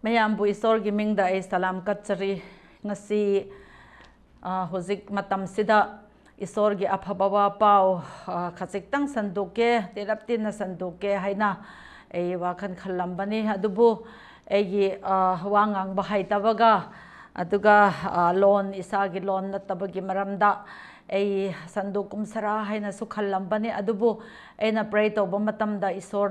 mayam bu isor gi ming da e salam ka ngasi a matam sida isorgi gi pao khachik tang sanduke telap na sanduke haina ei wa khan khalam bani adubu ei gi wa ngang ba tabaga aduga lon isa gi lon na tabagi maramda da ei sanduk sara haina su khalam bani adubu ei na pray to bo matam da isor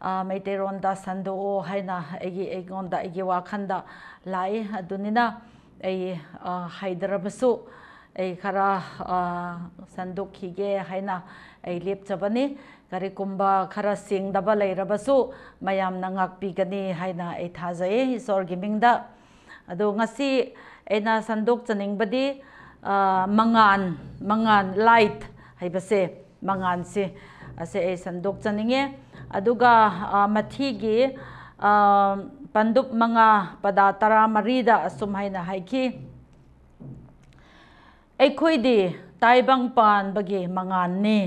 maiteronda sando o haina egi egonda egi wakanda lai adunina ei hyderabasu ei kara sandukhi ge haina ei lepchabani gari kumba kara sing daba lairabasu mayam nangak pigani haina ei thajai isor gimingda adu ngasi ena sanduk chaning badi mangan mangan light haibase mangan se ase ei sanduk chaninge aduga mathi gi pandup manga pada tara marida sumhai na hai ki ai di taibang bang pan bage manga ne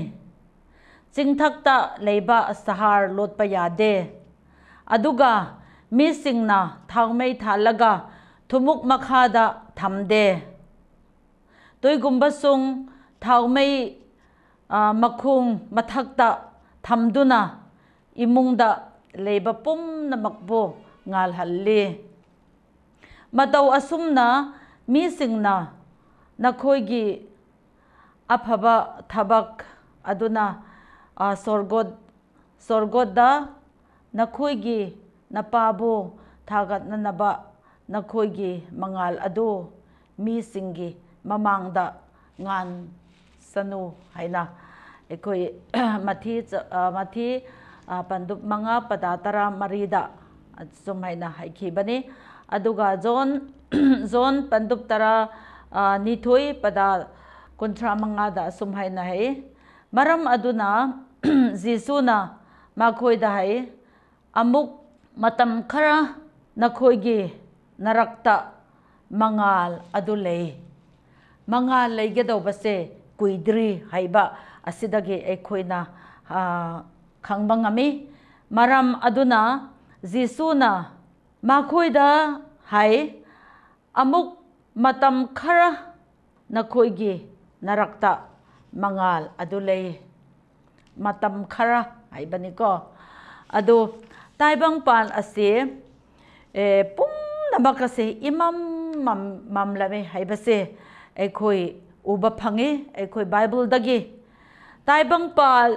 ching thak ta leba sahar lot pa ya de aduga mi sing na thau thalaga tha laga thumuk makha da tham toy gumbasung sung thau mai ᱟ ᱢᱟᱠᱷᱩᱝ imungda leba pum na makbo ngal halli. Madaw asum na mising na na koi gi aphaba thabak aduna a sorgod sorgod da na koi gi na pabo thagat na naba na koi gi mangal adu mi singi mamang da ngan sanu haina ekoi mathi mathi uh, pandup manga pada tara marida chumai na hai ki bani aduga zon zon pandup tara ni thoi pada kunthra manga da sumhai na hai maram aduna jisu na ma khoi da hai amuk matam khara na khoi ge narakta mangal adule mangal lege do base kuidri haiba asida ge ekhoi na khangba ngami maram aduna jisuna makhoida hai amuk matam khara gi narakta mangal adulei matam khara hai bani ko adu taibang pan ase e pum namak ase imam mam mamlame hai base ekhoi uba phangi ekhoi bible dagi bang pal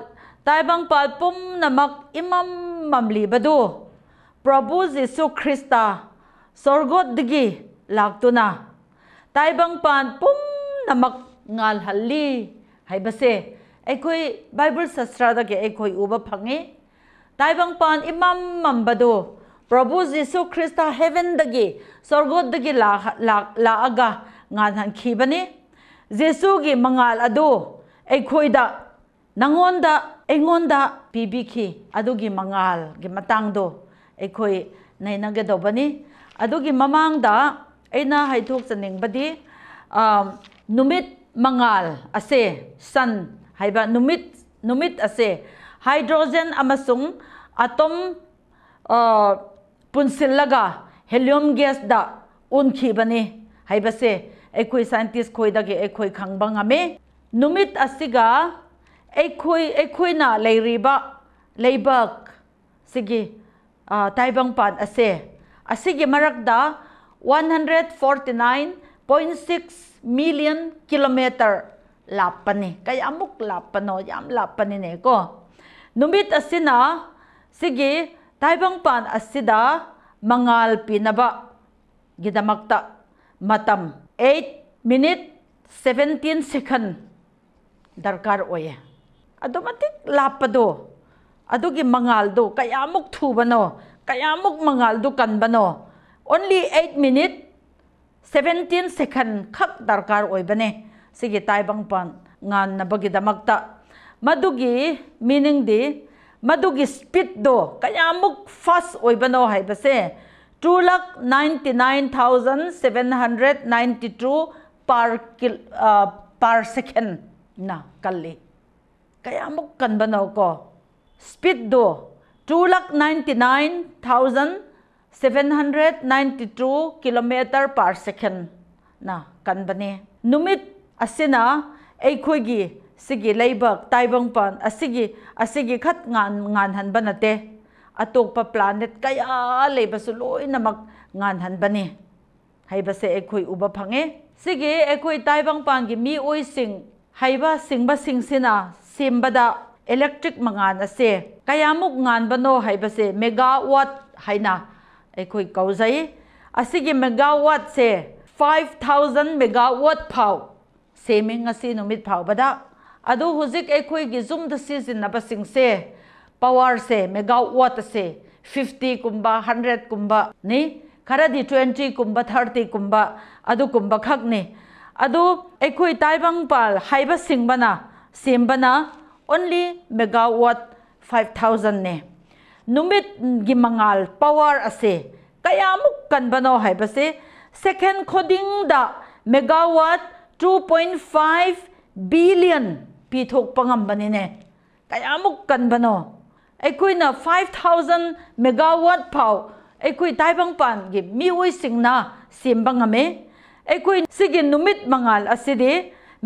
തായ്ബാങ് പൽപ്പും നമക് ഇമം മംലിബദു പ്രഭു ജിസു খ্রিস্ট സ്വർഗോദ്ഗി ലാക്തുന തായ്ബാങ് പൽപ്പും നമക് ngal halli haibase ekoi bible sastra da ge ekoi uba phangi taibang pan imam mambado प्रभु heaven digi, हेवेंदगी digi, la, la, लागा ngan han khibani jesu gi mangal adu ekhoi da nangonda engonda BBK adugi mangal gi matangdo ekoi nei nange do bani adugi mamang da aina hai thuk chaning badi um, numit mangal ase sun haiba numit numit ase hydrogen amasung atom uh, punsil laga helium gas da unki bani haiba se ekoi scientist koi da ge ekoi khangbang ame numit asiga ekoi ꯑꯩꯈꯣꯏ ꯑꯩꯈꯣꯏꯅ ꯂꯩꯔꯤꯕ ꯂꯩꯕꯥꯛ ꯁꯤꯒꯤ ꯇꯥꯏꯕꯪꯄꯥꯟ ase ꯑꯁꯤꯒꯤ marakda 149.6 million kilometer lapani. Kaya amok lapano, yam lapani ne ko. Numit asina, sige, taibang pan asida, mangal pinaba. Gidamakta, matam. 8 minute 17 second. Darkar oye. adumatik lapado adugi mangaldo kayamuk thubano kayamuk mangaldo kanbano only 8 minute 17 second khak darkar oibane sigi taibang pan ngan nabagi damakta madugi meaning di madugi speed do kayamuk fast oibano haibase 2 lakh 99792 per uh, per second na kalli Kayamuk kan ba no ko? Speed do. 2,99,792 km per second na kan ba ni. Numit asina ay kuigi sige laybag taibang pan asigi asigi kat ngan nganhan ba nate atok pa planet kaya layba suloy na mag nganhan ba ni. Hay ba sa ay kuy uba pange? Sige, ay kuy taibang pan gi mi oy sing hay ba sing ba sing sina sembada electric mangan ase kayamuk ngan bano haibase megawatt haina ekoi kauzai asigi megawatt se 5000 megawatt phau seming asi numit phau bada adu huzik ekoi gi zum da season na basing se power se megawatt se 50 kumba 100 kumba ni khara di 20 kumba 30 kumba adu kumba khak ni adu ekoi taibang pal haiba singbana sembana only megawatt 5000 ne numit gi mangal power ase kaya muk kan bano hai base second coding da megawatt 2.5 billion pi thok pangam bani ne kaya muk kan bano ekoi na 5000 megawatt pau tai bang pan gi mi oi sing na simbangame ekoi sigi numit mangal ase de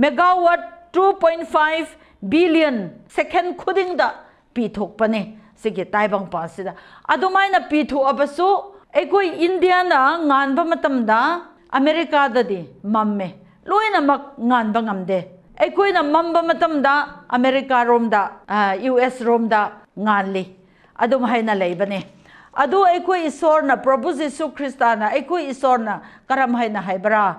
megawatt 2.5 billion second khudingda ꯄꯤꯊꯣꯛꯄꯅꯦ ꯁꯤꯒꯤ ꯇꯥꯏꯕꯪꯄꯥꯟꯁꯤꯗ ꯑꯗꯨꯃꯥꯏꯅ ꯄꯤꯊꯣꯛꯑꯕꯁꯨ ꯑꯩꯈꯣꯏ ꯏꯟꯗꯤꯌꯥꯅ ꯉꯥꯟꯕ ꯃꯇꯝꯗ ꯑꯃꯦꯔꯤꯀꯥꯗꯗꯤ ꯃꯝꯃꯦ ꯂꯣꯏꯅꯃꯛ ꯉꯥꯟꯕ ꯉꯝꯗꯦ ꯑꯩꯈꯣꯏꯅ ꯃꯝꯕ ꯃꯇꯝꯗ ꯑꯃꯦꯔꯤꯀꯥꯔꯣꯝꯗ ꯌꯨ ꯑꯦꯁ ꯔꯣꯝꯗ ꯉꯥꯜꯂꯤ ꯑꯗꯨꯝ ꯍꯥꯏꯅ ꯂꯩꯕꯅꯦ ಅದು ಅಖೋಯ್ ಇಸೋರ್ನ ಪ್ರಭು ಜಿಸು ಖ್ರಿಸ್ತಾನ ಅಖೋಯ್ ಇಸೋರ್ನ ಕರಂ ಹೈನ ಹೈಬರಾ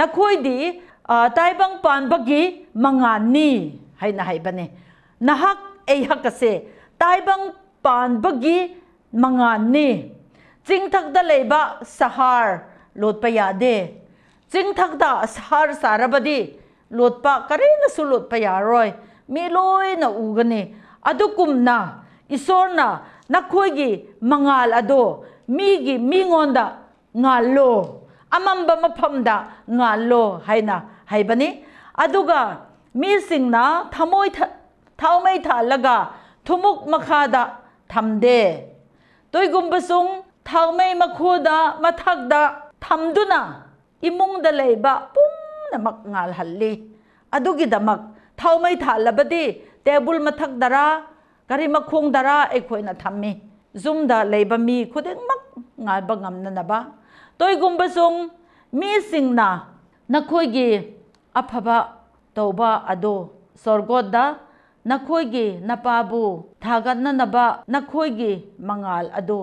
ನಖೋಯ್ದಿ Uh, ah, taibang panbagi mangani hay na hay bani. Nahak ayha eh, kasi taibang panbagi mangani. Jingthakda leiba sahar lotpa yade. Jingthakda sahar sarabadi lotpa karina su lotpa yaroy. Miloy na ugani. Adukum na isor na nakoy gi mangal ado migi mingonda ngalo. amamba mapamda nga lo hai na hai bani aduga missing na thamoi tha thaumai tha laga thumuk makha da thamde toy gumba sung thaumai makhu da mathak da thamduna imung da leba pum na mak halli adugi da mak thaumai tha labadi table mathak dara kari makhong dara na thammi zum da leba mi khudeng mak ngal ba ngam na na ba toy gumba sung mi sing na na khoi gi aphaba toba ado sorgo da na khoi ge na pa bu thagan na na ba na khoi ge mangal ado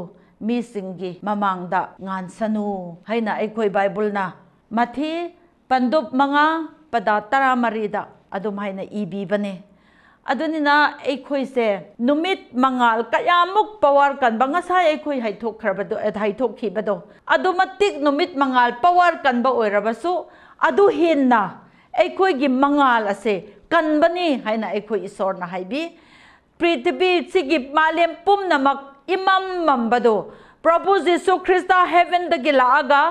mi sing ge mamang da ngan sanu hai na ai khoi bible na mathi pandup manga pada tara da ado mai na ibi bane adunina ekhoi se numit mangal kayamuk power kan banga sai ekhoi hai thok kharba do ad eh, hai thok bado adumatik numit mangal power kan ba oiraba su adu hin na ekhoi gi mangal ase kan bani hai na ekhoi isor na hai bi prithibi chigi malem pum namak imam mam bado Prabhu Jesu Krista heaven dagi laaga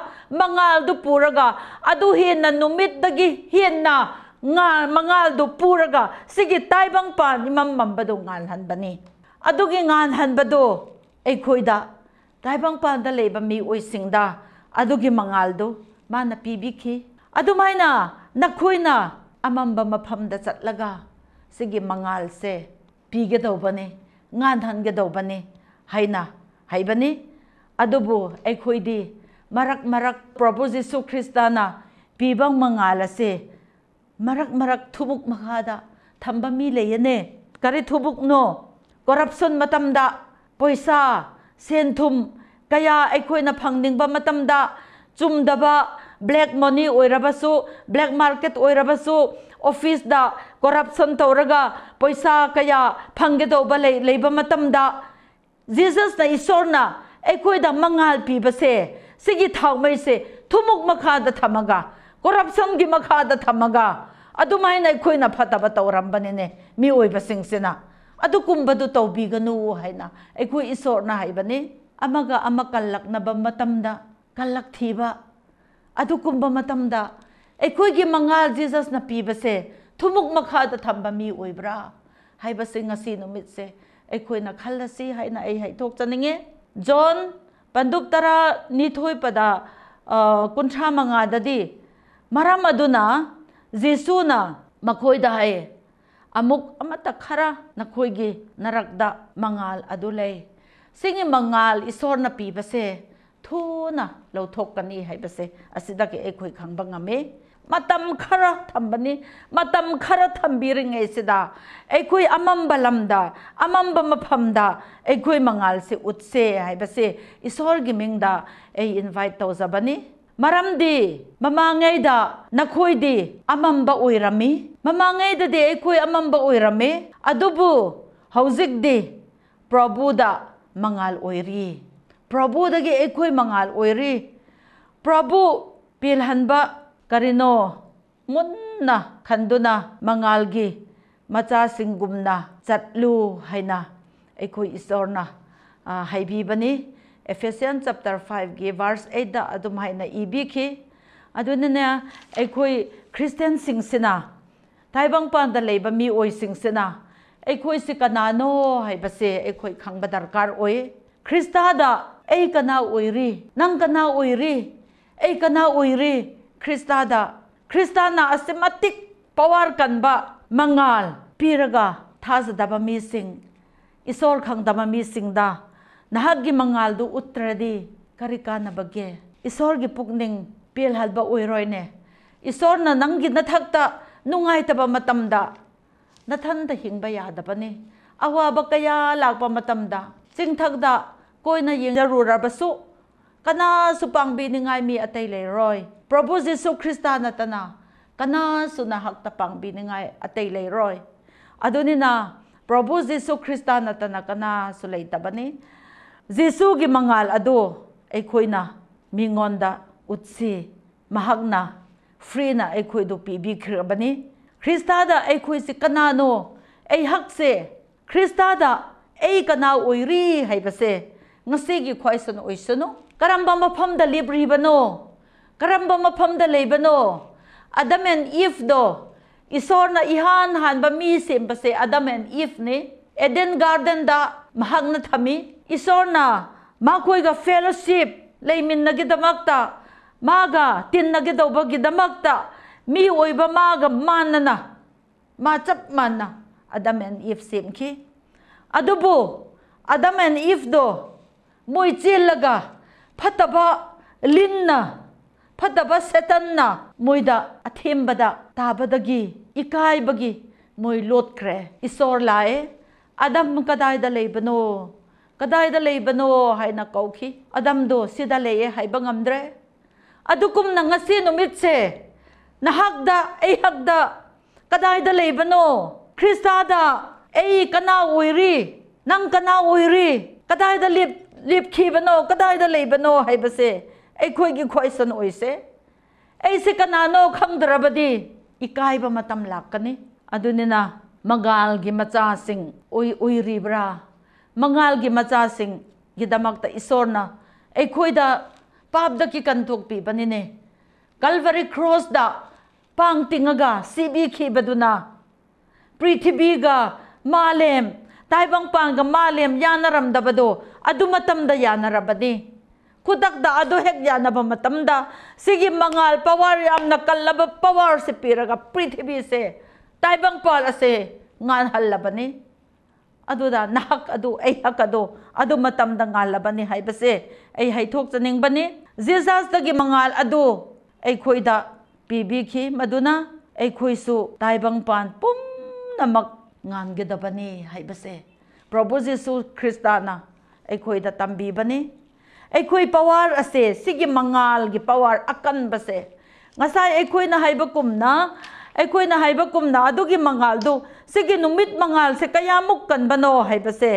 mangal du puraga adu hin na numit dagi hin na nga mangaldo puraga sige taybang pan imam bado ngalhan bani adugi ngalhan bado ay kuida taybang pan da leba mi oy singda adugi mangaldo mana pibiki adumaina nakuina amamba mapamda chatlaga sige mangalse pigadaw bani nganhan gadaw bani haina haibani Adubo, ay kuidi marak marak proposisu kristana pibang mangalase marak marak thubuk mahada thamba mi leyane kare thubuk no corruption matam da poisa sen thum kaya aikoi na phangning ba matam da chum da ba black money oiraba su black market oiraba su office da corruption toraga poisa kaya phangge do ba lei leiba matam da jesus na isor na aikoi da mangal pi ba se sigi thau mai se thumuk makha da thamaga corruption gi makha da thamaga adumayan ay koy na phataba tawrambani ne mi oiba singsena adu kumbadu tawbiga nu haina ai koy isor na haibani amaga amakallak na ba matamda kallak thiba adu kumba matamda ai gi mangal jesus na piba se thumuk makha da ah, thamba mi oibra haiba se ngasi numit se ai koy na khallasi haina ai hai thok chaninge john panduk tara nithoi pada kunthra manga dadi maram aduna Jesu na makhoi da hai amuk amata khara na khoi gi narak da mangal adulai singi mangal isor na pi base thu na lo thok kan i hai base asida ke ek khoi khang banga me matam khara thambani matam khara thambir ngai se da ek khoi amam balam da amam ba mapham da ek khoi mangal gi ming da ei invite tau maramdi mamangai da nakhoi di amamba oirami mamangai da de ekoi amamba oirami adubu hauzik di prabhu da mangal oiri prabhu da ge ekoi mangal oiri prabhu pilhanba karino munna khanduna mangal gi macha singumna chatlu haina ekoi isorna ah, haibibani uh, Ephesians chapter 5기 verse 8다 ꯑꯗꯨꯝ ꯍꯥꯏꯅ ꯏꯕꯤꯈꯤ ꯑꯗꯨꯅꯅꯦ ꯑꯩꯈꯣꯏ ꯈ꯭ꯔꯤꯁꯇꯦꯟꯁꯤꯡꯁꯤꯅ ꯇꯥꯏꯕꯪꯄꯥꯟꯗ ꯂꯩꯕ ꯃꯤꯑꯣꯏꯁꯤꯡꯁꯤꯅ ꯑꯩꯈꯣꯏꯁꯤ ꯀꯅꯥꯅꯣ ꯍꯥꯏꯕꯁꯦ ꯑꯩꯈꯣꯏ ꯈꯪꯕ ꯗꯔꯀꯥꯔ ꯑꯣꯏ ꯈ꯭ꯔꯤꯁꯇꯥꯗ ꯑꯩ ꯀꯅꯥ ꯑꯣꯏꯔꯤ ꯅꯪ ꯀꯅꯥ ꯑꯣꯏꯔꯤ ꯑꯩ ꯀꯅꯥ ꯑꯣꯏꯔꯤ ꯈ꯭ꯔꯤꯁꯇꯥꯗ ꯈ꯭ꯔꯤꯁꯇꯥꯅ ꯑꯁꯤꯃꯇꯤꯛ ꯄꯋꯥꯔ ꯀꯟꯕ ꯃꯉꯥꯜ ꯄꯤꯔꯒ ꯊꯥꯖꯗꯕ ꯃꯤꯁꯤꯡ ꯏꯁꯣꯔ ꯈꯪꯗꯕ ꯃꯤꯁꯤꯡꯗ ꯅꯍꯥꯛꯀꯤ ꯃꯉꯥꯜꯗꯨ ꯎꯠꯇ꯭ꯔꯗꯤ ꯀꯔꯤ ꯀꯥꯟꯅꯕꯒꯦ ꯏꯁꯣꯔꯒꯤ ꯄꯨꯛꯅꯤꯡ ꯄꯦꯜꯍꯟꯕ ꯑꯣꯏꯔꯣꯏꯅꯦ ꯏꯁꯣꯔꯅ ꯅꯪꯒꯤ ꯅꯊꯛꯇ ꯅꯨꯡꯉꯥꯏꯇꯕ ꯃꯇꯝꯗ ꯅꯊꯟꯗ ꯍꯤꯡꯕ ꯌꯥꯗꯕꯅꯤ ꯑꯋꯥꯕ ꯀꯌꯥ ꯂꯥꯛꯄ ꯃꯇꯝꯗ ꯆꯤꯡꯊꯛꯇ ꯀꯣꯏꯅ ꯌꯦꯡꯖꯔꯨꯔꯕꯁꯨ ꯀꯅꯥꯁꯨ ꯄꯥꯡꯕꯤꯅꯤꯡꯉꯥꯏ ꯃꯤ ꯑꯇꯩ ꯂꯩꯔꯣꯏ ꯄ꯭ꯔꯚꯨ ꯖꯤꯁꯨ ꯈ꯭ꯔꯤꯁꯇ ꯅꯠꯇꯅ ꯀꯅꯥꯁꯨ ꯅꯍꯥꯛꯇ ꯄꯥꯡꯕꯤꯅꯤꯡꯉꯥꯏ ꯑꯇꯩ ꯂꯩꯔꯣꯏ ꯑꯗꯨꯅꯤꯅ ꯄ꯭ꯔꯚꯨ ꯖꯤꯁꯨ ꯈ꯭ꯔꯤꯁꯇ ꯅꯠꯇꯅ ꯀꯅꯥꯁꯨ ꯂꯩꯇꯕꯅꯤ ꯖꯤꯁꯨꯒꯤ ꯃꯉꯥꯜ ꯑꯗꯨ ꯑꯩꯈꯣꯏꯅ ꯃꯤꯉꯣꯟꯗ ꯎꯠꯁꯤ ꯃꯍꯥꯛꯅ ꯐ꯭ꯔꯤꯅ ꯑꯩꯈꯣꯏꯗ ꯄꯤꯕꯤꯈ꯭ꯔꯕꯅꯤ ꯈ꯭ꯔꯤꯁꯇꯥꯗ ꯑꯩꯈꯣꯏꯁꯤ ꯀꯅꯥꯅꯣ ꯑꯩꯍꯥꯛꯁꯦ ꯈ꯭ꯔꯤꯁꯇꯥꯗ ꯑꯩ ꯀꯅꯥ ꯑꯣꯏꯔꯤ ꯍꯥꯏꯕꯁꯦ ꯉꯁꯤꯒꯤ ꯈ꯭ꯋꯥꯏꯁꯅ ꯑꯣꯏꯁꯅꯨ ꯀꯔꯝꯕ ꯃꯐꯝꯗ ꯂꯦꯞꯔꯤꯕꯅꯣ ꯀꯔꯝꯕ ꯃꯐꯝꯗ ꯂꯩꯕꯅꯣ ꯑꯗꯝ ꯑꯦꯟ ꯏꯐꯗꯣ ꯏꯁꯣꯔꯅ ꯏꯍꯥꯟ ꯍꯥꯟꯕ ꯃꯤ ꯁꯦꯝꯕꯁꯦ ꯑꯗꯝ ꯑꯦꯟ ꯏꯐꯅꯤ ꯑꯦꯗꯦꯟ ꯒꯥꯔꯗꯟꯗ ꯃꯍꯥꯛꯅ ꯊꯝꯃꯤ ꯏꯁꯣꯔꯅ ꯃꯈꯣꯏꯒ ꯐꯦꯂꯣꯁꯤꯞ ꯂꯩꯃꯤꯟꯅꯒꯤꯗꯃꯛꯇ ꯃꯥꯒ ꯇꯤꯟꯅꯒꯗꯧꯕꯒꯤꯗꯃꯛꯇ ꯃꯤ ꯑꯣꯏꯕ ꯃꯥꯒ ꯃꯥꯟꯅꯅ ꯃꯥ ꯆꯞ ꯃꯥꯟꯅ ꯑꯗꯝ ꯑꯦꯟ ꯏꯐ ꯁꯦꯝꯈꯤ ꯑꯗꯨꯕꯨ ꯑꯗꯝ ꯑꯦꯟ ꯏꯐꯗꯣ ꯃꯣꯏ ꯆꯦꯜꯂꯒ ꯐꯠꯇꯕ ꯂꯤꯟꯅ ꯐꯠꯇꯕ ꯁꯦꯇꯟꯅ ꯃꯣꯏꯗ ꯑꯊꯦꯝꯕꯗ ꯇꯥꯕꯗꯒꯤ ꯏꯀꯥꯏꯕꯒꯤ ꯃꯣꯏ ꯂꯣꯠꯈ꯭ꯔꯦ ꯏꯁꯣꯔ ꯂꯥꯛꯑꯦ ꯑꯗꯝ ꯀꯗꯥꯏꯗ ꯂꯩꯕꯅꯣ kadaida leibano hai na kauki adam do sida leye hai bangamdre adukum na ngasi numitse na hagda ei hagda kadaida leibano krista da ei kana uiri nang kana uiri kadaida lip lip ki bano kadaida leibano hai base ei khoi gi khoi san oise ei se kana no khangdra badi ikai ba matam lakani adunina magal gi macha sing ui ui ribra ꯃꯉꯥꯜꯒꯤ ꯃꯆꯥꯁꯤꯡꯒꯤꯗꯃꯛꯇ ꯏꯁꯣꯔꯅ ꯑꯩꯈꯣꯏꯗ ꯄꯥꯞꯗꯒꯤ ꯀꯟꯊꯣꯛꯄꯤꯕꯅꯤꯅꯦ ꯀꯜꯚꯔꯤ ꯈ꯭ꯔꯣꯁꯇ ꯄꯥꯡ ꯇꯤꯡꯉꯒ ꯁꯤꯕꯤꯈꯤꯕꯗꯨꯅ ꯄ꯭ꯔꯤꯊꯤꯕꯤꯒ ꯃꯥꯂꯦꯝ ꯇꯥꯏꯕꯪꯄꯥꯡꯒ ꯃꯥꯂꯦꯝ ꯌꯥꯅꯔꯝꯗꯕꯗꯣ ꯑꯗꯨ ꯃꯇꯝꯗ ꯌꯥꯅꯔꯕꯅꯤ ꯈꯨꯗꯛꯇ ꯑꯗꯨ ꯍꯦꯛ ꯌꯥꯅꯕ ꯃꯇꯝꯗ ꯁꯤꯒꯤ ꯃꯉꯥꯜ ꯄꯋꯥꯔ ꯌꯥꯝꯅ कल्लब पवार से पीरगा पृथ्वी से ताइबंग पाल से ngàn hal là bani ꯑꯗꯨꯗ ꯅꯍꯥꯛ ꯑꯗꯨ ꯑꯩ ꯍꯛ ꯑꯗꯨ ꯑꯗꯨ ꯃꯇꯝꯗ ꯉꯥꯜꯂꯕꯅꯤ ꯍꯥꯏꯕꯁꯦ ꯑꯩ ꯍꯩꯊꯣꯛꯆꯅꯤꯡꯕꯅꯤ ꯖꯦꯖꯥꯁꯇꯒꯤ ꯃꯉꯥꯜ ꯑꯗꯨ ꯑꯩꯈꯣꯏꯗ ꯄꯤꯕꯤꯈꯤ ꯃꯗꯨꯅ ꯑꯩꯈꯣꯏꯁꯨ ꯇꯥꯏꯕꯪ ꯄꯥꯟ ꯄꯨꯝꯅꯃꯛ ꯉꯥꯟꯒꯗꯕꯅꯤ ꯍꯥꯏꯕꯁꯦ ꯄ꯭ꯔꯣꯕꯨ ꯖꯤꯁꯨ ꯈ꯭ꯔꯤꯁꯇꯥꯅ ꯑꯩꯈꯣꯏꯗ ꯇꯝꯕꯤꯕꯅꯤ ꯑꯩꯈꯣꯏ ꯄꯋꯥꯔ ꯑꯁꯦ ꯁꯤꯒꯤ ꯃꯉꯥꯜꯒꯤ ꯄꯋꯥꯔ ꯑꯀꯟꯕꯁꯦ ꯉꯁꯥꯏ ꯑꯩꯈꯣꯏꯅ ꯍꯥꯏꯕ ꯀꯨꯝꯅ ꯑꯩꯈꯣꯏꯅ ꯍꯥꯏꯕꯒꯨꯝꯅ ꯑꯗꯨꯒꯤ ꯃꯉꯥꯜꯗꯨ ꯁꯤꯒꯤ ꯅꯨꯃꯤꯠ ꯃꯉꯥꯜꯁꯦ ꯀꯌꯥꯃꯨꯛ ꯀꯟꯕꯅꯣ ꯍꯥꯏꯕꯁꯦ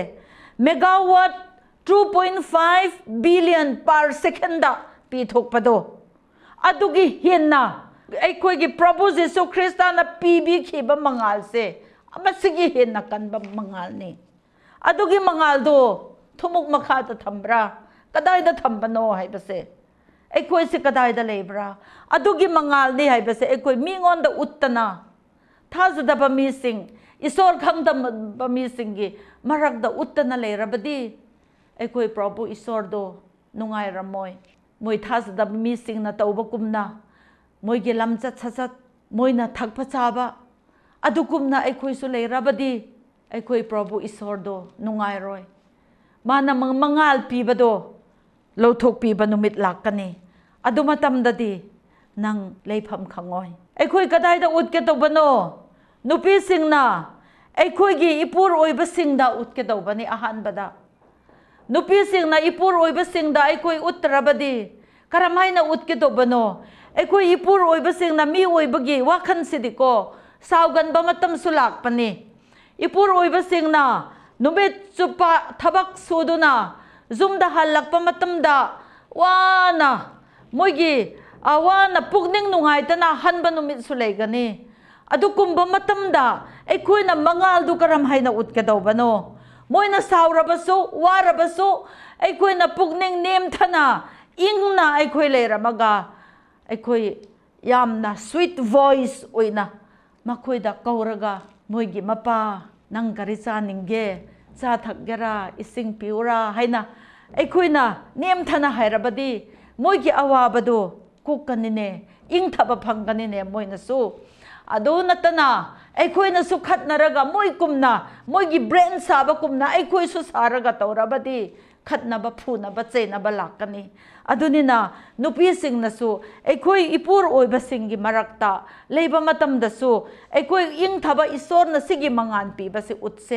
megawatt two point five billion per second ꯄꯤꯊꯣꯛꯄꯗꯣ ꯑꯗꯨꯒꯤ ꯍꯦꯟꯅ ꯑꯩꯈꯣꯏꯒꯤ ꯄ꯭ꯔꯚꯨ ꯖꯤꯁꯨ ꯈ꯭ꯔꯤꯁꯇꯥꯅ ꯄꯤꯕꯤꯈꯤꯕ ꯃꯉꯥꯜꯁꯦ ꯑꯃꯁꯤꯒꯤ ꯍꯦꯟꯅ ꯀꯟꯕ ꯃꯉꯥꯜꯅꯤ ꯑꯗꯨꯒꯤ ꯃꯉꯥꯜꯗꯣ ꯊꯨꯃꯨꯛ ꯃꯈꯥꯗ ꯊꯝꯕ꯭ꯔꯥ ꯀꯗꯥꯏꯗ ꯊꯝꯕꯅꯣ ꯍꯥꯏꯕꯁꯦ e kway sikadayda lay bra, adu gi ma ngaal ni hay base, e kway mingon da uttana, tasa da pamising, isorkang da pamising gi, maragda uttana lay rabadi, e kway probo isordo nungay ramoy. Mway tasa da pamising na taubakumna, mway gilamtsat-tsasat, mway na thagpatsaba, adukumna e kway sulay rabadi, e kway probo isordo nungay roy. Ma na mga ma ngaal pi ba do, lautok pi ba adu matam dadi nang lepham khangoi ekhoi kadai da ut to bano nupi sing na ekhoi gi ipur oiba sing da ut to bani ahan bada nupi sing na ipur oiba sing da ekhoi utra badi karam na ut to bano ekhoi ipur oiba sing na mi oiba gi wakhan sidiko saugan ba matam sulak pani ipur oiba sing na numit tabak thabak suduna zum da halak pa matam da wana moigi awa na pukning nungai tana hanba numit sulai gani adu kumba matam da ai kui na mangal du karam hai na utke do bano moi na saura basu wara basu ai kui na pukning nem tana ing na ai kui le ramaga ai kui yam na sweet voice uina makui da kauraga moigi mapa nang karisa ninge cha thakgera ising piura haina ekuina niem thana hairabadi 모이기 아와바도 국가니네 잉타바 방가니네 모이나수 아도 나타나 에코에나 수 카트나라가 모이꿈나 모이기 브랜사바꿈나 에코에 수 사라가 떠오라바디 ขัดนับผู้นับเจนับหลักกันนี่อดุนีนะนุพีสิงนั้นสูไอ้คุยอีปูร์โอ้ยบสิงกีมารักตาเลยบมาตั้มดั้งสูไอ้คุยยิงทับอิสอร์นั้นสิกีมังอันปีบัสิอุตเซ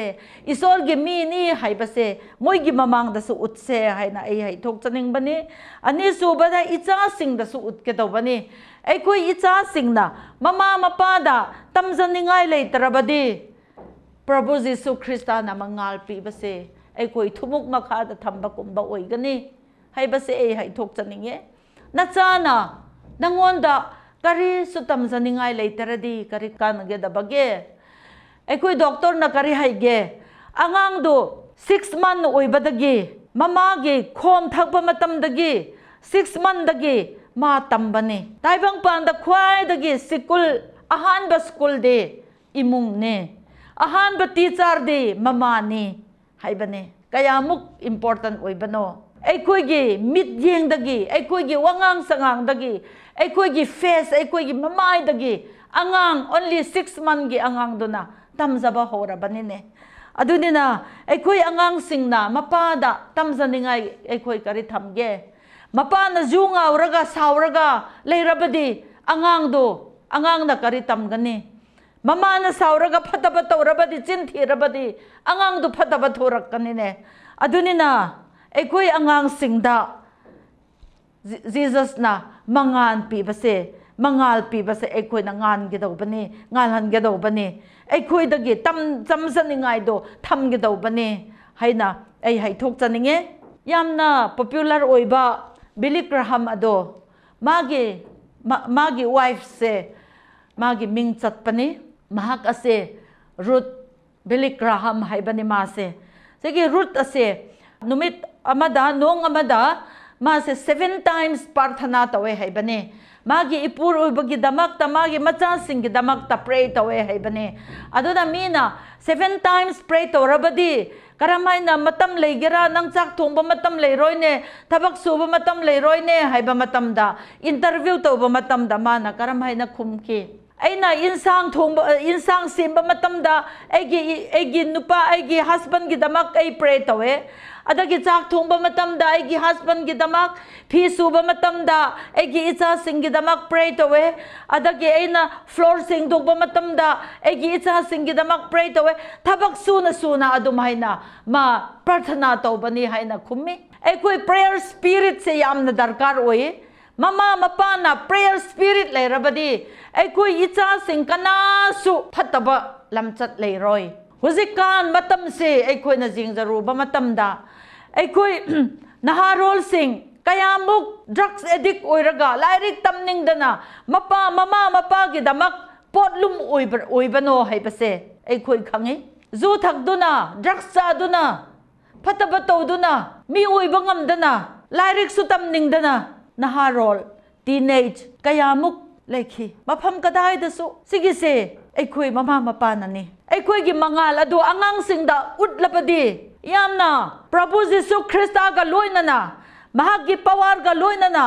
อิสอร์กีมีนี่หายบัสิมวยกีมามังดั้งสูอุตเซหายนะไอ้หายทุกชนิงบันนี่อันนี้สูบัดไออิจ้าสิงดั้งสูอุตเกตัวบันนี่ไอ้คุยอิจ้าสิงนะมามามาป้าดาตั้มจันนิงไงเลยตระบดีพระบุญสุคริสต์นั้นมังอัลปีบัสิ ꯑꯩꯈꯣꯏ ꯊꯨꯝꯃꯣꯛ ꯃꯈꯥꯗ ꯊꯝꯕꯒꯨꯝꯕ ꯑꯣꯏꯒꯅꯤ ꯍꯥꯏꯕꯁꯦ ꯑꯩ ꯍꯥꯏꯗꯣꯛꯆꯅꯤꯡꯉꯦ ꯅꯆꯥꯅ ꯅꯪꯉꯣꯟꯗ ꯀꯔꯤꯁꯨ ꯇꯝꯖꯅꯤꯡꯉꯥꯏ ꯂꯩꯇꯔꯗꯤ ꯀꯔꯤ ꯀꯥꯟꯅꯒꯗꯕꯒꯦ ꯑꯩꯈꯣꯏ ꯗꯣꯛꯇꯔꯅ ꯀꯔꯤ ꯍꯥꯏꯒꯦ ꯑꯉꯥꯡꯗꯨ ꯁꯤꯛꯁ ꯃꯟ ꯑꯣꯏꯕꯗꯒꯤ ꯃꯃꯥꯒꯤ ꯈꯣꯝ ꯊꯛꯄ ꯃꯇꯝꯗꯒꯤ ꯁꯤꯛꯁ ꯃꯟꯗꯒꯤ ꯃꯥ ꯇꯝꯕꯅꯤ ꯇꯥꯏꯕꯪꯄꯥꯟꯗ ꯈ꯭ꯋꯥꯏꯗꯒꯤ ꯁ꯭ꯀꯨꯜ ꯑꯍꯥꯟꯕ ꯁ꯭ꯀꯨꯜꯗꯤ ꯏꯃꯨꯡꯅꯦ ꯑꯍꯥꯟꯕ ꯇꯤꯆꯔꯗꯤ ꯃꯃꯥꯅꯤ haibane kaya muk important oi bano ai koi gi mit yeng da gi ai koi gi wangang sangang da gi ai koi gi face ai koi gi mamai da angang only 6 month gi angang do na tam zaba ho ra bane ne aduni na ai koi angang sing na mapa da tam za ni ngai ai koi kari tham ge mapa na ju nga uraga sauraga leira badi angang do angang na kari tam gane ꯃꯃꯥꯅ ꯁꯥꯎꯔꯒ ꯐꯠꯇꯕ ꯇꯧꯔꯕꯗꯤ ꯆꯤꯟ ꯊꯤꯔꯕꯗꯤ ꯑꯉꯥꯡꯗꯨ ꯐꯠꯇꯕ ꯊꯣꯔꯛꯀꯅꯤꯅꯦ ꯑꯗꯨꯅꯤꯅ ꯑꯩꯈꯣꯏ ꯑꯉꯥꯡꯁꯤꯡꯗ ꯖꯤꯖꯁꯅ ꯃꯉꯥꯟ ꯄꯤꯕꯁꯦ ꯃꯉꯥꯜ ꯄꯤꯕꯁꯦ ꯑꯩꯈꯣꯏꯅ ꯉꯥꯟꯒꯗꯧꯕꯅꯤ ꯉꯥꯜꯍꯟꯒꯗꯧꯕꯅꯤ ꯑꯩꯈꯣꯏꯗꯒꯤ ꯇꯝ ꯆꯝꯖꯅꯤꯡꯉꯥꯏꯗꯣ ꯊꯝꯒꯗꯧꯕꯅꯤ ꯍꯥꯏꯅ ꯑꯩ ꯍꯥꯏꯊꯣꯛꯆꯅꯤꯡꯉꯦ ꯌꯥꯝꯅ ꯄꯣꯄ꯭ꯌꯨꯂꯔ ꯑꯣꯏꯕ ꯕꯤꯂꯤ ꯒ꯭ꯔꯍꯝ ꯑꯗꯣ ꯃꯥꯒꯤ ꯃꯥꯒꯤ ꯋꯥꯏꯐꯁꯦ ꯃꯥꯒꯤ ꯃꯤꯡ ꯆꯠꯄꯅꯤ महक असे रुट बिलिक्राहम हाइबने मासे सेगे रुट असे नुमित अमदा नोंग अमदा मासे सेवन टाइम्स प्रार्थना तवे हाइबने मागी इपुर उबगी दमक तमागी मचा सिंग दमक त प्रे तवे हाइबने अदोना मीना सेवन टाइम्स प्रे तोरबदी ꯀꯔꯝꯍꯥꯏꯅ ꯃꯇꯝ ꯂꯩꯒꯦꯔꯥ ꯅꯪ ꯆꯥꯛ ꯊꯣꯡꯕ ꯃꯇꯝ ꯂꯩꯔꯣꯏꯅꯦ ꯊꯕꯛ ꯁꯨꯕ ꯃꯇꯝ ꯂꯩꯔꯣꯏꯅꯦ ꯍꯥꯏꯕ ꯃꯇꯝꯗ ꯏꯟꯇꯔꯚ꯭ꯌꯨ ꯇꯧꯕ ꯃꯇꯝꯗ ꯃꯥꯅ ꯀꯔꯝꯍꯥꯏꯅ ꯈꯨꯝꯈꯤ ꯑꯩꯅ ꯏꯟꯁꯥꯡ ꯊꯣꯡꯕ ꯏꯟꯁꯥꯡ ꯁꯦꯝꯕ ꯃꯇꯝꯗ ꯑꯩꯒꯤ ꯑꯩꯒꯤ ꯅꯨꯄꯥ ꯑꯩꯒꯤ ꯍꯁꯕꯦꯟꯒꯤꯗꯃꯛ ꯑꯩ ꯄ꯭ꯔꯦ ꯇꯧꯋꯦ ꯑꯗꯒꯤ ꯆꯥꯛ ꯊꯣꯡꯕ ꯃꯇꯝꯗ ꯑꯩꯒꯤ ꯍꯁꯕꯦꯟꯒꯤꯗꯃꯛ ꯐꯤ ꯁꯨꯕ ꯃꯇꯝꯗ ꯑꯩꯒꯤ ꯏꯆꯥꯁꯤꯡꯒꯤꯗꯃꯛ ꯄ꯭ꯔꯦ ꯇꯧꯋꯦ ꯑꯗꯒꯤ ꯑꯩꯅ ꯐ꯭ꯂꯣꯔ ꯁꯦꯡꯗꯣꯛꯄ ꯃꯇꯝꯗ ꯑꯩꯒꯤ ꯏꯆꯥꯁꯤꯡꯒꯤꯗꯃꯛ ꯄ꯭ꯔꯦ ꯇꯧꯋꯦ ꯊꯕꯛ ꯁꯨꯅ ꯁꯨꯅ ꯑꯗꯨꯝ ꯍꯥꯏꯅ ꯃꯥ ꯄ꯭ꯔꯊꯅꯥ ꯇꯧꯕꯅꯤ ꯍꯥꯏꯅ ꯈꯨꯝꯃꯤ ꯑꯩꯈꯣꯏ ꯄ꯭ꯔꯦꯌꯔ ꯁ꯭ꯄꯤꯔꯤꯠꯁꯦ ꯌꯥꯝꯅ ꯗꯔꯀꯥꯔ ꯑꯣꯏꯌꯦ မမမပနာ prayer spirit လေရပဒီအခုယစ်ချစင်ကနာစုဖတ်တဘလမ်ချတ်လေရိုဟူဇိကန်မတမ်စီအခုနဇင်းဇရူဘမတမ်ဒါအခုနဟာရောလ်စင်ကယာမုတ် drugs addict ဝိရဂလိုက်ရစ်တမ်နင်းဒနာမပမမမပကိဒမက်ပေါလုံဝိဘဝိဘနောဟိပစေအခုခငိဇူထက်ဒုနာ drugs စာဒုနာဖတ်တဘတောဒုနာမိဝိဘငမ်ဒနာလိုက်ရစ်စုတမ်နင်းဒနာနဟာရောတီနေဂျ်ကယာမှုလေခီမဖမ်ကဒိုင်းဒဆုစီဂီစေအခွေမမမပါနနီအခွေကြီးမငါလာဒိုအငန်းစင်းဒဥတ်လပဒီယမ်နာပရပုဇီဆုခရစ်တာကလွိုင်းနနာမဟာဂီပဝါရ်ကလွိုင်းနနာ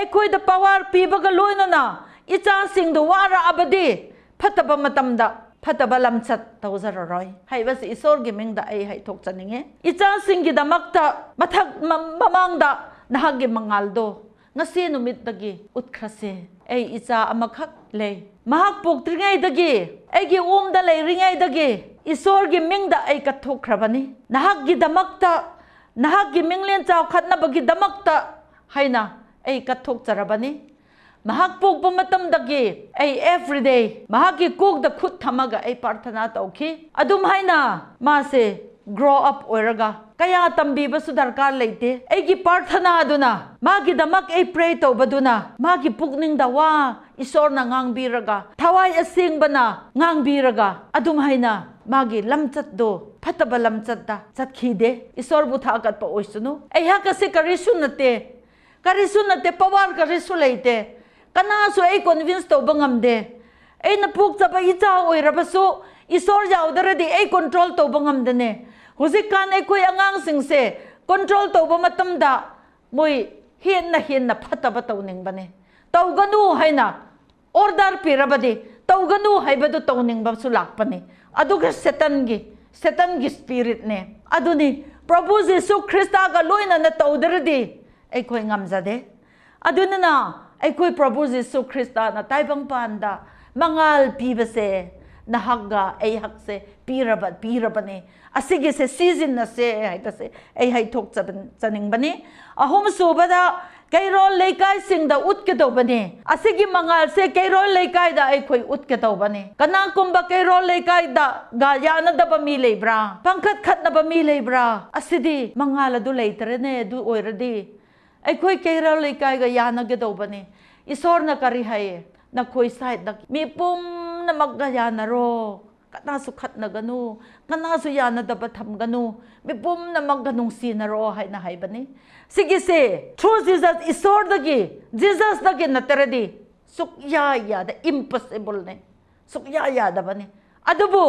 အခွေဒပဝါရ်ပီဘကလွိုင်းနနာအချာစင်းဒဝါရာအဘဒီဖတ်တပမတမ်ဒဖတ်တပလမ်ချတ်တောဇာရရဟိုင်ဝစ်အီဆောဂီမင်းဒအေးဟိုက်ထုတ်ချနင်းအချာစင်းကဒမက်တာမထမမောင်းဒနဟာဂီမငါလ်ဒို nga se no mit dagi ut kha se e i cha ama khak le ma hak pok tri ngai dagi e gi um da le ri ngai dagi i sor gi ming da ai ka thok khra bani na hak gi damak ta na hak gi ming len chaw khat na bagi damak ta hai na ai ka kaya tambibasu darkar laite aigi parthana aduna magi damak ai pray to baduna magi pukning dawa isor na ngangbiraga thawai asing bana ngangbiraga adum haina magi lamchat do phataba lamchat da chatkide isor bu thakat pa oisunu aiha ka se karisu nate karisu nate pawar karisu laite kana su ai convince to bangamde ai na puk chaba icha oiraba su isor yaudara di ai control to bangamdane Hosek kan ekui angang singse control tau bawa matam da, mui hien na hien na pata bata uning bane. Tau ganu hai na order pirabade, tau ganu hai bade tau uning bawa sulak bane. Aduk setan gi, setan gi spirit ne. Aduni propose su Krista galoi na na tau derde ekui ngamzade. Aduni na ekui propose su Krista na taibang panda mangal pibase. Nahaga ayak se pirabat pirabane. ꯑꯁꯤꯒꯤꯁꯦ ꯁꯤꯖꯤꯟꯅꯁꯦ ꯍꯥꯏꯕꯁꯦ ꯑꯩ ꯍꯩꯊꯣꯛꯆꯅꯤꯡꯕꯅꯤ ꯑꯍꯨꯝ ꯁꯨꯕꯗ ꯀꯩꯔꯣꯜ ꯂꯩꯀꯥꯏꯁꯤꯡꯗ ꯎꯠꯀꯗꯧꯕꯅꯤ ꯑꯁꯤꯒꯤ ꯃꯉꯥꯜꯁꯦ ꯀꯩꯔꯣꯜ ꯂꯩꯀꯥꯏꯗ ꯑꯩꯈꯣꯏ ꯎꯠꯀꯗꯧꯕꯅꯤ ꯀꯅꯥꯒꯨꯝꯕ ꯀꯩꯔꯣꯜ ꯂꯩꯀꯥꯏꯗ ꯒ ꯌꯥꯅꯗꯕ ꯃꯤ ꯂꯩꯕ꯭ꯔꯥ ꯄꯪꯈꯠ ꯈꯠꯅꯕ ꯃꯤ ꯂꯩꯕ꯭ꯔꯥ ꯑꯁꯤꯗꯤ ꯃꯉꯥꯜ ꯑꯗꯨ ꯂꯩꯇ꯭ꯔꯦꯅꯦ ꯑꯗꯨ ꯑꯣꯏꯔꯗꯤ ꯑꯩꯈꯣꯏ ꯀꯩꯔꯣꯜ ꯂꯩꯀꯥꯏꯒ ꯌꯥꯅꯒꯗꯧꯕꯅꯤ ꯏꯁꯣꯔꯅ ꯀꯔꯤ ꯍꯥꯏꯌꯦ ꯅꯈꯣꯏ ꯁꯥꯏꯠꯇ ꯃꯤ ꯄꯨꯝꯅꯃꯛꯒ ꯌꯥꯅꯔꯣ kana su khat na ganu kana su ya na da batham ganu mi bum na mang ganung si na ro hai na hai bani sigi se true jesus is or the gi jesus da gi na tere di suk ya ya da impossible ne suk ya ya da bani adubu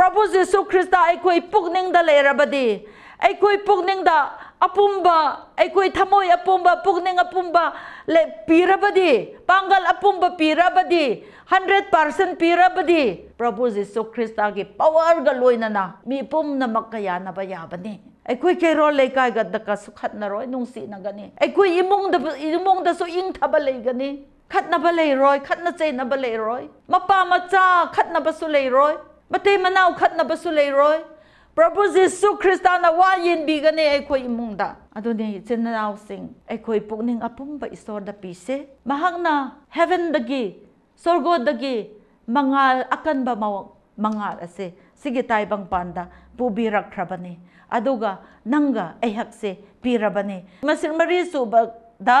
prabhu jesus christa ai koi puk ning da le rabadi ai koi pok neng da apumba ai koi thamoi apumba pok neng apumba le pirabadi pangal apumba pirabadi 100% pirabadi prabhu jesus christ ki power ga loina na mi pum na makaya na ba yabani ai koi ke ro le kai ga da ka sukhat na roi nong si na ga ni ai koi imong da imong da so ing thaba le ga ni khat na ba le roi khat na chei na ba le roi mapa ma cha khat na ba su le roi ma te manau khat na ba su le roi ꯄ꯭ꯔꯚꯨ ꯖꯤꯁꯨ ꯈ꯭ꯔꯤꯁꯇꯥꯅ ꯋꯥ ꯌꯦꯟꯕꯤꯒꯅꯤ ꯑꯩꯈꯣꯏ ꯏꯃꯨꯡꯗ ꯑꯗꯨꯅꯤ ꯏꯆꯤꯟ ꯏꯅꯥꯎꯁꯤꯡ ꯑꯩꯈꯣይ ꯄꯨꯛꯅꯤꯡ ꯑꯄꯨꯝꯕ ꯏꯁꯣꯔꯗ ꯄꯤꯁꯦ ꯃꯍꯥꯛꯅ ꯍꯦꯚꯦꯟꯗꯒꯤ ꯁꯣꯔꯒꯣꯗꯒꯤ ꯃꯉꯥꯜ ꯑꯀꯟꯕ ꯃꯉꯥꯜ ꯑꯁꯦ ꯁꯤꯒꯤ ꯇꯥꯏꯕꯪꯄꯥꯟꯗ ꯄꯨꯕꯤꯔꯛꯈ꯭ꯔꯕꯅꯤ ꯑꯗꯨꯒ ꯅꯪꯒ ꯑꯩꯍꯥꯛꯁꯦ ꯄꯤꯔꯕꯅꯤ ꯃꯁꯤꯡ ꯃꯔꯤ ꯁꯨꯕꯗ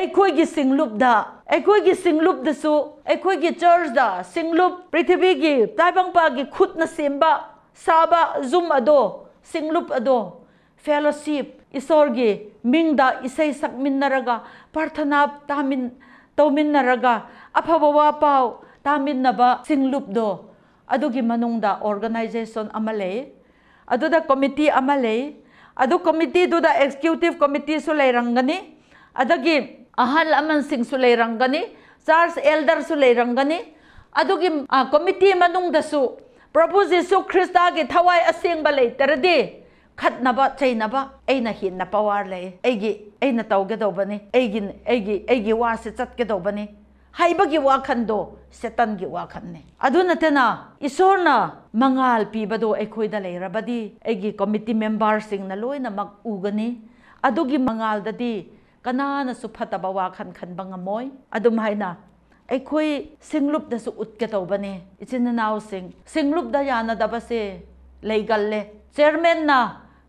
ꯑꯩꯈꯣꯏꯒꯤ ꯁꯤꯡꯂꯨꯞꯗ ꯑꯩꯈꯣꯏꯒꯤ ꯁꯤꯡꯂꯨꯞꯗꯁꯨ ꯑꯩꯈꯣꯏꯒꯤ ꯆꯔꯆꯗ ꯁꯤꯡꯂꯨꯞ ꯄ꯭ꯔꯤꯊꯤꯕꯤꯒꯤ ꯇꯥꯏꯕꯪꯄꯥꯒꯤ ꯈꯨꯠꯅ ꯁꯦꯝꯕ Saba zoom ado, singlup ado, fellowship, isorgi, mingda isay sakmin naraga, parthanap tamin tawmin naraga, apabawa pao, tamin naba singlup do. Adugi manungda organization amalay, aduda committee amalay, adu committee duda executive committee su layrangani, adagi ahal aman sing su layrangani, church elder su layrangani, adugi uh, committee manungda su प्रभु जेसु ख्रिस्ता के थवाई असेंग बले तरदे खत नब चै नब एना हि न पवार ले एगी एना तौ गे दोबनी एगी एगी एगी वा से चत गे दोबनी हाइबगी वा खन दो सेतन गे वा खन ने अदु न तेना ईश्वर न मंगाल पि बदो एखोय द ले रबदी एगी कमिटी मेंबर सिंग न लोय न मक उगनी अदुगी मंगाल ददी कना न सुफत बवा खन खन बंग मोय अदुम हाइना ꯑꯩꯈꯣꯏ ꯁꯤꯡꯂꯨꯞꯗꯁꯨ ꯎꯠꯀꯦ ꯇꯧꯕꯅꯦ ꯏꯆꯤꯟ ꯏꯅꯥꯎꯁꯤꯡ ꯁꯤꯡꯂꯨꯞꯗ ꯌꯥꯅꯗꯕꯁꯦ ꯂꯩꯒꯜꯂꯦ ꯆꯤꯌꯔꯃꯦꯟꯅ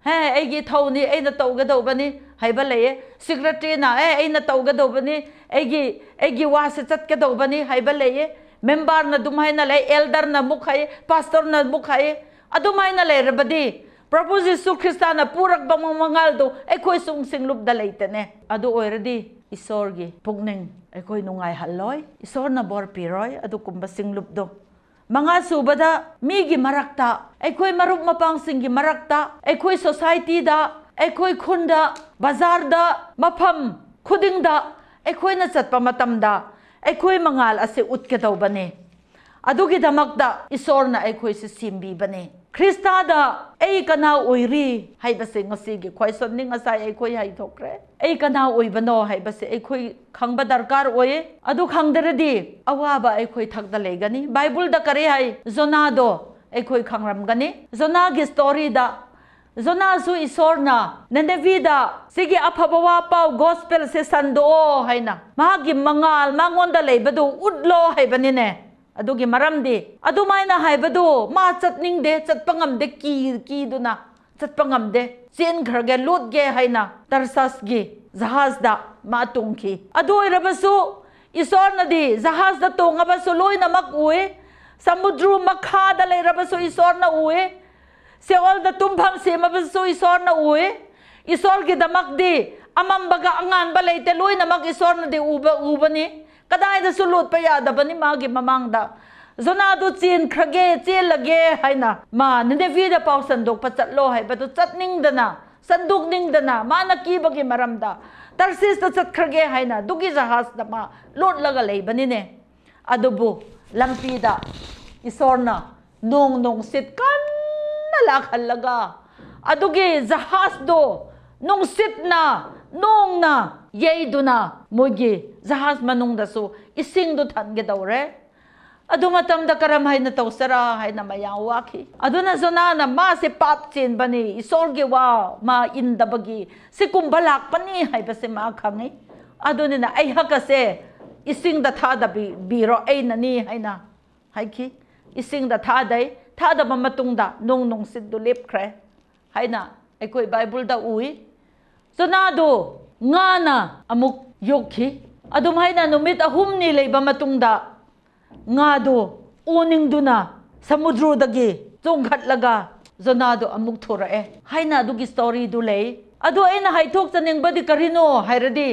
ꯍꯦ ꯑꯩꯒꯤ ꯊꯧꯅꯤ ꯑꯩꯅ ꯇꯧꯒꯗꯧꯕꯅꯤ ꯍꯥꯏꯕ ꯂꯩꯌꯦ ꯁꯦꯀ꯭ꯔꯦꯇ꯭ꯔꯤꯅ ꯑꯦ ꯑꯩꯅ ꯇꯧꯒꯗꯧꯕꯅꯤ ꯑꯩꯒꯤ ꯑꯩꯒꯤ ꯋꯥꯁꯦ ꯆꯠꯀꯗꯧꯕꯅꯤ ꯍꯥꯏꯕ ꯂꯩꯌꯦ ꯃꯦꯝꯕꯔꯅ ꯑꯗꯨꯝ ꯍꯥꯏꯅ ꯂꯩ ꯑꯦꯜꯗꯔꯅ ꯑꯃꯨꯛ ꯍꯥꯏꯌꯦ ꯄꯥꯁꯇꯔꯅ ꯑꯃꯨꯛ ꯍꯥꯏꯌꯦ ꯑꯗꯨꯃꯥꯏꯅ ꯂꯩꯔꯕꯗꯤ ಪ್ರಭು ಯೇಸು ಕ್ರಿಸ್ತನ ಪೂರಕ ಬಮಂgaldo ekoi eh, sung singlub dalaitene adu oirdi isorgi pugning, pugneng eh, ekoi nungai halloi isor na bor piroi adu kumba singlub do mga subada migi marakta ekoi eh, marup mapang singi marakta ekoi society da ekoi khunda bazar da mapam khuding da ekoi na chatpa matam da ekoi mangal ase utkedaw gi adugi da, isor na ekoi se simbi bane คริสต์าดาเอ้กนาอุยรีให้บสิงสีกควายสนนิงอสายเอ้คุยให้ทุกเรเอ้กนาอุยบโนให้บสิเอ้คุยขังบดรการอุยอดูขังเดรดีอาว่าบะเอ้คุยทักดะเลกันีไบเบิลดะกรีให้จนาดเอ้คุยขังรำกันีจนากิสตอรีดา zona zu isorna nende vida sigi apabawa pau gospel se sando haina magi mangal mangonda lebedu udlo haibani ne adu ki maramde, adumayna hai badu maa chatningde chatpangamde, kiiduna chatpangamde, chenghargae, lotgey haina, tarsasge zahasda maa tongki. Adu ay rabaso isorna de zahasda tonga baso loy namak uwe, samudru makhada lay rabaso isorna uwe, seol da tumbhangse mabaso isorna uwe, kadai da sulut pa ya da bani ma gi mamang da zona du chin khage che lage hai na ma nende vi da pau san dok pa chat lo hai ba du chat ning da na san duk ning da na ma na ki ba gi maram da tar sis da chat khage hai na du gi jahas da ma lot laga lei bani ne adubu lampi da isor na nong nong sit kan na la khal laga adugi jahas do nong sit na nong na ꯌꯩꯗꯨꯅ ꯃꯣꯏꯒꯤ ꯖꯍꯥꯖ ꯃꯅꯨꯡꯗꯁꯨ ꯏꯁꯤꯡꯗꯨ ꯊꯟꯒꯗꯧꯔꯦ ꯑꯗꯨ ꯃꯇꯝꯗ ꯀꯔꯝ ꯍꯥꯏꯅ ꯇꯧꯁꯤꯔꯥ ꯍꯥꯏꯅ ꯃꯌꯥꯝ ꯋꯥꯈꯤ ꯑꯗꯨꯅ ꯖꯣꯅꯥꯅ ꯃꯥꯁꯦ ꯄꯥꯞ ꯆꯦꯟꯕꯅꯤ ꯏꯁꯣꯔꯒꯤ ꯋꯥ ꯃꯥ ꯏꯟꯗꯕꯒꯤ ꯁꯤꯒꯨꯝꯕ ꯂꯥꯛꯄꯅꯤ ꯍꯥꯏꯕꯁꯦ ꯃꯥ ꯈꯪꯉꯤ ꯑꯗꯨꯅꯤꯅ ꯑꯩꯍꯛꯀꯁꯦ ꯏꯁꯤꯡꯗ ꯊꯥꯗꯕꯤꯔꯣ ꯑꯩꯅꯅꯤ ꯍꯥꯏꯅ ꯍꯥꯏꯈꯤ ꯏꯁꯤꯡꯗ ꯊꯥꯗꯩ ꯊꯥꯗꯕ ꯃꯇꯨꯡꯗ ꯅꯣꯡ ꯅꯨꯡꯁꯤꯠꯇꯨ ꯂꯦꯞꯈ꯭ꯔꯦ ꯍꯥꯏꯅ ꯑꯩꯈꯣꯏ ꯕꯥꯏꯕꯜꯗ ꯎꯏ ꯖꯣꯅꯥꯗꯨ ꯉꯥꯅ ꯑꯃꯨꯛ ꯌꯣꯛꯈꯤ ꯑꯗꯨꯝꯍꯥꯏꯅ ꯅꯨꯃꯤꯠ ꯑꯍꯨꯝꯅꯤ ꯂꯩꯕ ꯃꯇꯨꯡꯗ ꯉꯥꯗꯣ ꯑꯣꯅꯤꯡꯗꯨꯅ ꯁꯃꯨꯗ꯭ꯔꯗꯒꯤ ꯆꯣꯡꯈꯠꯂꯒ ꯖꯣꯅꯥꯗꯣ ꯑꯃꯨꯛ ꯊꯣꯔꯛꯑꯦ ꯍꯥꯏꯅ ꯑꯗꯨꯒꯤ ꯁ꯭ꯇꯣꯔꯤꯗꯨ ꯂꯩ ꯑꯗꯣ ꯑꯩꯅ ꯍꯥꯏꯊꯣꯛꯆꯅꯤꯡꯕꯗꯤ ꯀꯔꯤꯅꯣ ꯍꯥꯏꯔꯗꯤ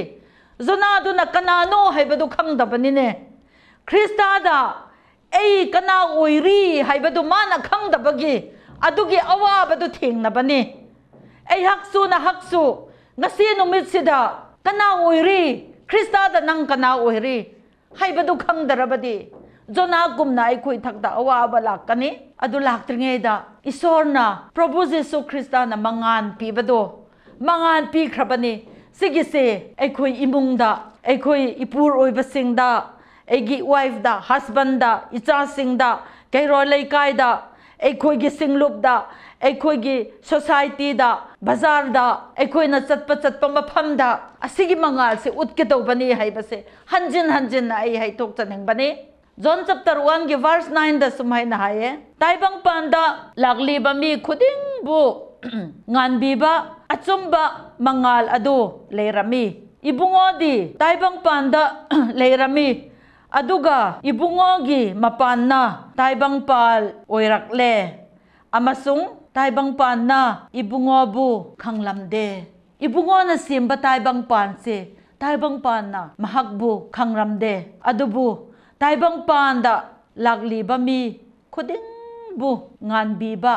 ꯖꯣꯅꯥꯗꯨꯅ ꯀꯅꯥꯅꯣ ꯍꯥꯏꯕꯗꯨ ꯈꯪꯗꯕꯅꯤꯅꯦ ꯈ꯭ꯔꯤꯁꯇꯥꯗ ꯑꯩ ꯀꯅꯥ ꯑꯣꯏꯔꯤ ꯍꯥꯏꯕꯗꯨ ꯃꯥꯅ ꯈꯪꯗꯕꯒꯤ ꯑꯗꯨꯒꯤ ꯑꯋꯥꯕꯗꯨ ꯊꯦꯡꯅꯕꯅꯤ ꯑꯩꯍꯥꯛꯁꯨ ꯅꯍꯥꯛꯁꯨ ngasi numit sida kana uiri krista da nang kana uiri hai badu khang darabadi jona gumna ai khui thakda awa bala kani adu laktringe da isor na prabhu jesu krista na mangan pi badu mangan pi khrabani sigise ai khui imung da ai khui ipur oiba sing da ai gi wife da husband da icha sing da kai roi lai kai da ai khui gi sing lup da ꯑꯩꯈꯣꯏꯒꯤ ꯁꯣꯁꯥꯏꯇꯤꯗ ꯕꯖꯥꯔꯗ ꯑꯩꯈꯣꯏꯅ ꯆꯠꯄ ꯆꯠꯄ ꯃꯐꯝꯗ ꯑꯁꯤꯒꯤ ꯃꯉꯥꯜꯁꯦ ꯎꯠꯀꯗꯧꯕꯅꯤ ꯍꯥꯏꯕꯁꯦ ꯍꯟꯖꯤꯟ ꯍꯟꯖꯤꯟꯅ ꯑꯩ ꯍꯥꯏꯗꯣꯛꯆꯅꯤꯡꯕꯅꯤ ꯖꯣꯟ ꯆꯞꯇꯔ ꯋꯥꯟꯒꯤ ꯚꯔꯁ ꯅꯥꯏꯟꯗ ꯁꯨꯃꯥꯏꯅ ꯍꯥꯏꯌꯦ ꯇꯥꯏꯕꯪꯄꯥꯟꯗ ꯂꯥꯛꯂꯤꯕ ꯃꯤ ꯈꯨꯗꯤꯡꯕꯨ ꯉꯥꯟꯕꯤꯕ ꯑꯆꯨꯝꯕ ꯃꯉꯥꯜ ꯑꯗꯨ ꯂꯩꯔꯝꯃꯤ ꯏꯕꯨꯡꯉꯣꯗꯤ ꯇꯥꯏꯕꯪꯄꯥꯟꯗ ꯂꯩꯔꯝꯃꯤ ꯑꯗꯨꯒ ꯏꯕꯨꯡꯉꯣꯒꯤ ꯃꯄꯥꯟꯅ ꯇꯥꯏꯕꯪꯄꯥꯜ ꯑꯣꯏꯔꯛꯂꯦ ꯑꯃꯁꯨꯡ Tai bang pan na ibungo bu lam de ibungo na sim ba tai bang pan se tai bang pan na mahak bu khangram de adubu taibang pan da lakli ba mi khuding bu ngan bi ba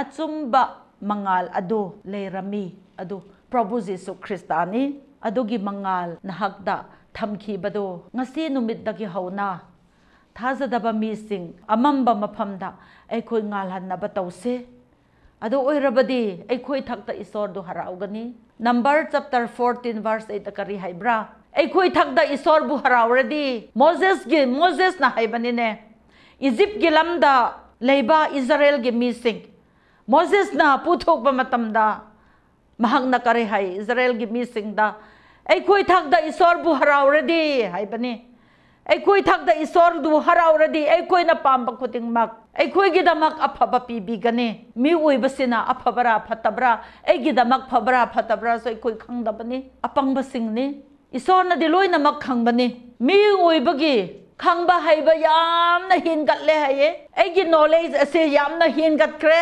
achum ba mangal adu leirami adu prabhu jesu kristani gi mangal na hakda thamki bado ngasi numit da gi hauna thazadaba mi sing amamba da ai khoi ngal han na ba se ado oirabadi ekhoi thakta isor do harau gani number chapter 14 verse 8 kari haibra ekhoi thakda isor bu harau redi moses gi moses na haibani ne egypt gi lamda leiba israel gi missing moses na puthok ba matamda mahak na kare hai israel gi missing da ekhoi thakda isor bu harau redi haibani ekhoi thakda isor du harau redi ekhoi na pam ba khuting mak ꯑꯩꯈꯣꯏꯒꯤꯗꯃꯛ ꯑꯐꯕ ꯄꯤꯕꯤꯒꯅꯤ ꯃꯤ ꯑꯣꯏꯕꯁꯤꯅ ꯑꯐꯕꯔ ꯐꯠꯇꯕ꯭ꯔ ꯑꯩꯒꯤꯗꯃꯛ ꯐꯕ꯭ꯔ ꯐꯠꯇꯕ꯭ꯔ ꯁꯣ ꯑꯩꯈꯣꯏ ꯈꯪꯗꯕꯅꯤ ꯑꯄꯪꯕꯁꯤꯡꯅꯤ ꯏꯁꯣꯔꯅꯗꯤ ꯂꯣꯏꯅꯃꯛ ꯈꯪꯕꯅꯤ ꯃꯤ ꯑꯣꯏꯕꯒꯤ ꯈꯪꯕ ꯍꯩꯕ ꯌꯥꯝꯅ ꯍꯦꯟꯒꯠꯂꯦ ꯍꯥꯏꯌꯦ ꯑꯩꯒꯤ ꯅꯣꯂꯦꯖ ꯑꯁꯤ ꯌꯥꯝꯅ ꯍꯦꯟꯒꯠꯈ꯭ꯔꯦ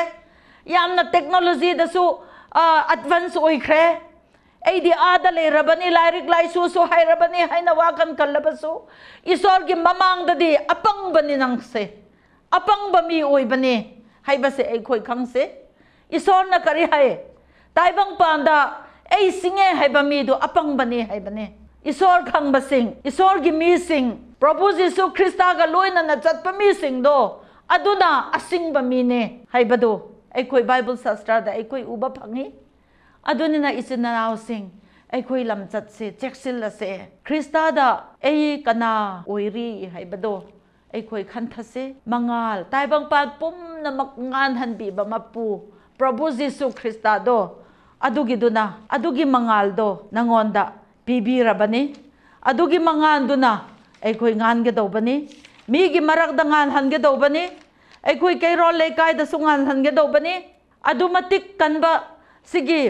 ꯌꯥꯝꯅ ꯇꯦꯛꯅꯣꯂꯣꯖꯤꯗꯁꯨ ꯑꯦꯗꯚꯥꯟꯁ ꯑꯣꯏꯈ꯭ꯔꯦ ꯑꯩꯗꯤ ꯑꯥꯗ ꯂꯩꯔꯕꯅꯤ ꯂꯥꯏꯔꯤꯛ ꯂꯥꯏꯁꯨꯁꯨ ꯍꯩꯔꯕꯅꯤ ꯍꯥꯏꯅ ꯋꯥꯈꯟ ꯈꯜꯂꯕꯁꯨ ꯏꯁꯣꯔꯒꯤ ꯃꯃꯥꯡꯗꯗꯤ ꯑꯄꯪꯕꯅꯤ ꯅꯪꯁꯦ apang bami oi bani hai ba se ai khoi khang se ison na kari hai tai bang panda ai singe hai ba mi do apang bani hai bani isor khang ba sing isor gi mi sing prabhu jisu krista ga loina na chat pa mi sing do aduna asing ba mi ne hai ba do ai khoi bible sastra da ai khoi uba phangi aduna na isina nau sing ai khoi lam chat se sil la se krista da ai kana ri hai ba do ꯑꯩꯈꯣꯏ ꯈꯟꯊꯁꯦ ꯃꯉꯥꯜ ꯇꯥꯏꯕꯪꯄꯥꯟ ꯄꯨꯝꯅꯃꯛ ꯉꯥꯟꯍꯟꯕꯤꯕ ꯃꯄꯨ ꯄ꯭ꯔꯚꯨ ꯖꯤꯁꯨ ꯈ꯭ꯔꯤꯁꯇꯥꯗꯣ ꯑꯗꯨꯒꯤꯗꯨꯅ ꯑꯗꯨꯒꯤ ꯃꯉꯥꯜꯗꯣ ꯅꯪꯉꯣꯟꯗ ꯄꯤꯕꯤꯔꯕꯅꯤ ꯑꯗꯨꯒꯤ ꯃꯉꯥꯜꯗꯨꯅ ꯑꯩꯈꯣꯏ ꯉꯥꯟꯒꯗꯧꯕꯅꯤ ꯃꯤꯒꯤ ꯃꯔꯛꯇ ꯉꯥꯟꯍꯟꯒꯗꯧꯕꯅꯤ ꯑꯩꯈꯣꯏ ꯀꯩꯔꯣꯜ ꯂꯩꯀꯥꯏꯗꯁꯨ ꯉꯥꯟꯍꯟꯒꯗꯧꯕꯅꯤ ꯑꯗꯨ ꯃꯇꯤꯛ ꯀꯟꯕ ꯁꯤꯒꯤ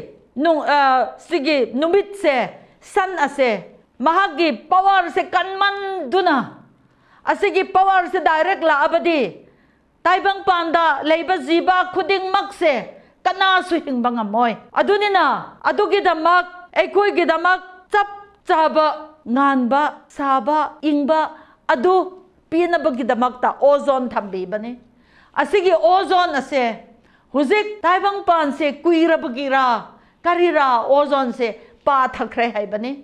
ꯁꯤꯒꯤ ꯅꯨꯃꯤꯠꯁꯦ ꯁꯟ ꯑꯁꯦ ꯃꯍꯥꯛꯀꯤ ꯄꯋꯥꯔꯁꯦ ꯀꯟꯃꯟꯗꯨꯅ Asi ki pawar si dairik la abadi Taibang paan da laiba ziba khuding mak se Ka naa suhing ba nga moi Adu nina, adu gida mak Ekhoi gida mak Chab, chaba, ngaanba, shaba, ingba Adu pina ba gida mak ta ozon thambi iba ni ozon ase Huzik Taibang paan se kuira ba gira ozon se chahi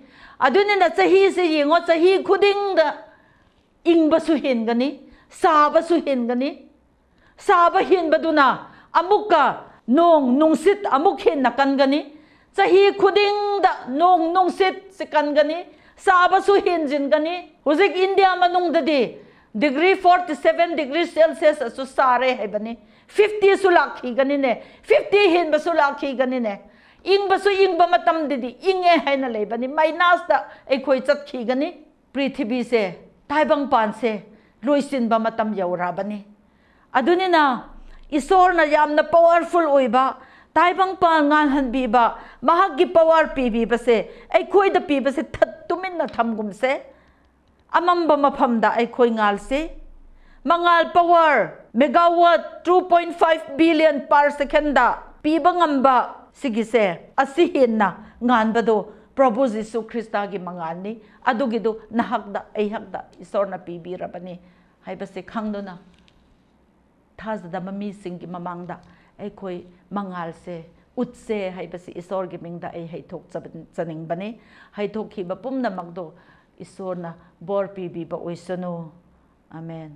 chahi khuding da इंगबसु हेनगनी साबसु हेनगनी साब हेनबदुना अमुक्का नोंग हेन कनगनी खुद खुदिंग नुसी कनगनी साबसु हेनजिनगनी हुजिक India degree degree 47 degree Celsius सारे है फिफ्टी सु लाखीगनी ने लाखीगनी ने इंगे है लेबनी माइनस द पृथ्वी से taibang panse, luisin ba matam raban eh. Adunin na, isor na yam na powerful uy ba, taibang panganhan bi ba, mahagi power pi bi ba se, ay koy da pi ba se, tatumin na tamgum se, amam ba mapamda ay koy ngal se, mangal power, megawatt 2.5 billion par second da, pi ba ngamba, sige se, asihin na, ngan ba do, ꯄ꯭ꯔꯣꯕꯨ ꯖꯤꯁꯨ ꯈ꯭ꯔꯤꯁꯇꯒꯤ ꯃꯉꯥꯟꯅꯤ ꯑꯗꯨꯒꯤꯗꯨ ꯅꯍꯥꯛꯇ ꯑꯩꯍꯥꯛꯇ ꯏꯁꯣꯔꯅ ꯄꯤꯕꯤꯔꯕꯅꯤ ꯍꯥꯏꯕꯁꯤ ꯈꯪꯗꯨꯅ ꯊꯥꯖꯗꯕ ꯃꯤꯁꯤꯡꯒꯤ ꯃꯃꯥꯡꯗ ꯑꯩꯈꯣꯏ ꯃꯉꯥꯜꯁꯦ ꯎꯠꯁꯦ ꯍꯥꯏꯕꯁꯤ ꯏꯁꯣꯔꯒꯤ ꯃꯤꯡꯗ ꯑꯩ ꯍꯩꯊꯣꯛ ꯆꯅꯤꯡꯕꯅꯤ ꯍꯩꯊꯣꯛꯈꯤꯕ ꯄꯨꯝꯅꯃꯛꯇꯣ ꯏꯁꯣꯔꯅ ꯕꯣꯔ ꯄꯤꯕꯤꯕ ꯑꯣꯏꯁꯅꯨ ꯑꯃꯦꯟ